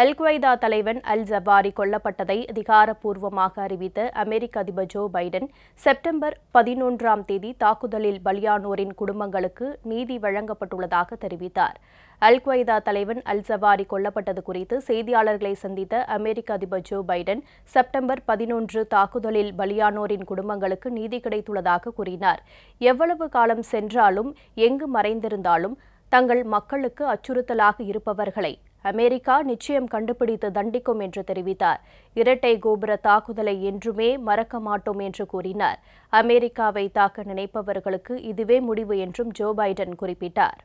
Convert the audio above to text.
அல் தலைவன் அல் ஜவாரி கொல்லப்பட்டதை அதிகாரப்பூர்வமாக அறிவித்த அமெரிக்க அதிபர் ஜோ பைடன் செப்டம்பர் பதினொன்றாம் தேதி தாக்குதலில் பலியானோரின் குடும்பங்களுக்கு நீதி வழங்கப்பட்டுள்ளதாக தெரிவித்தார் அல் குவைதா தலைவன் அல் ஜவாரி கொல்லப்பட்டது குறித்து செய்தியாளர்களை சந்தித்த அமெரிக்க அதிபர் ஜோ பைடன் செப்டம்பர் பதினொன்று தாக்குதலில் பலியானோரின் குடும்பங்களுக்கு நீதி கிடைத்துள்ளதாக கூறினார் எவ்வளவு காலம் சென்றாலும் எங்கு மறைந்திருந்தாலும் தங்கள் மக்களுக்கு அச்சுறுத்தலாக இருப்பவர்களை அமெரிக்கா நிச்சயம் கண்டுபிடித்து தண்டிக்கும் என்று தெரிவித்தார் இரட்டை கோபுர தாக்குதலை என்றுமே மறக்க மாட்டோம் என்று கூறினார் அமெரிக்காவை தாக்க நினைப்பவர்களுக்கு இதுவே முடிவு என்றும் ஜோ பைடன் குறிப்பிட்டார்